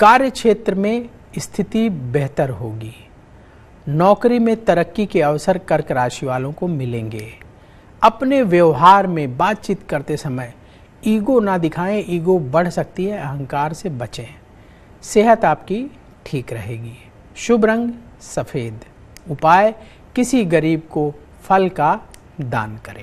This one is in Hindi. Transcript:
कार्य क्षेत्र में स्थिति बेहतर होगी नौकरी में तरक्की के अवसर कर्क राशि वालों को मिलेंगे अपने व्यवहार में बातचीत करते समय ईगो ना दिखाएं ईगो बढ़ सकती है अहंकार से बचें सेहत आपकी ठीक रहेगी शुभ रंग सफ़ेद उपाय किसी गरीब को फल का दान करें